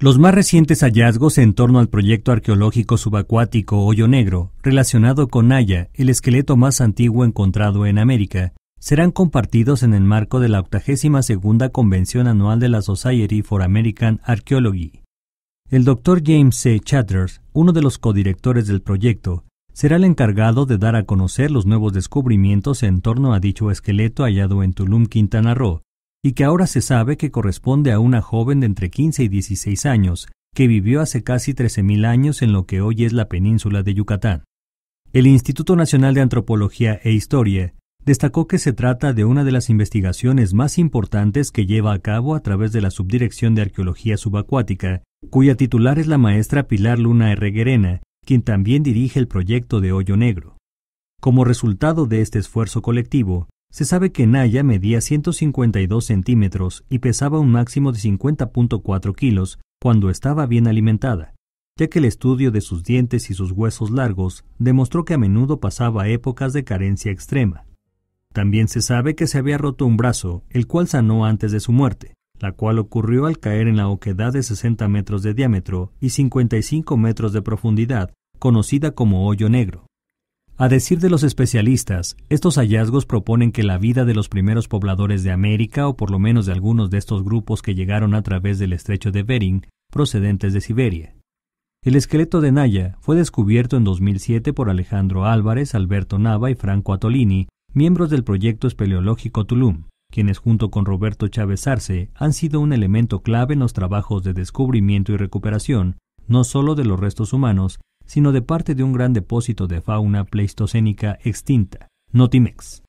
Los más recientes hallazgos en torno al proyecto arqueológico subacuático Hoyo Negro, relacionado con Naya, el esqueleto más antiguo encontrado en América, serán compartidos en el marco de la 82 Convención Anual de la Society for American Archaeology. El Dr. James C. Chatters, uno de los codirectores del proyecto, será el encargado de dar a conocer los nuevos descubrimientos en torno a dicho esqueleto hallado en Tulum, Quintana Roo, y que ahora se sabe que corresponde a una joven de entre 15 y 16 años, que vivió hace casi 13.000 años en lo que hoy es la península de Yucatán. El Instituto Nacional de Antropología e Historia destacó que se trata de una de las investigaciones más importantes que lleva a cabo a través de la Subdirección de Arqueología Subacuática, cuya titular es la maestra Pilar Luna Guerena, quien también dirige el proyecto de Hoyo Negro. Como resultado de este esfuerzo colectivo, se sabe que Naya medía 152 centímetros y pesaba un máximo de 50.4 kilos cuando estaba bien alimentada, ya que el estudio de sus dientes y sus huesos largos demostró que a menudo pasaba épocas de carencia extrema. También se sabe que se había roto un brazo, el cual sanó antes de su muerte, la cual ocurrió al caer en la oquedad de 60 metros de diámetro y 55 metros de profundidad, conocida como hoyo negro. A decir de los especialistas, estos hallazgos proponen que la vida de los primeros pobladores de América, o por lo menos de algunos de estos grupos que llegaron a través del estrecho de Bering, procedentes de Siberia. El esqueleto de Naya fue descubierto en 2007 por Alejandro Álvarez, Alberto Nava y Franco Atolini, miembros del proyecto espeleológico Tulum, quienes junto con Roberto Chávez Arce han sido un elemento clave en los trabajos de descubrimiento y recuperación, no solo de los restos humanos, sino de parte de un gran depósito de fauna pleistocénica extinta, Notimex.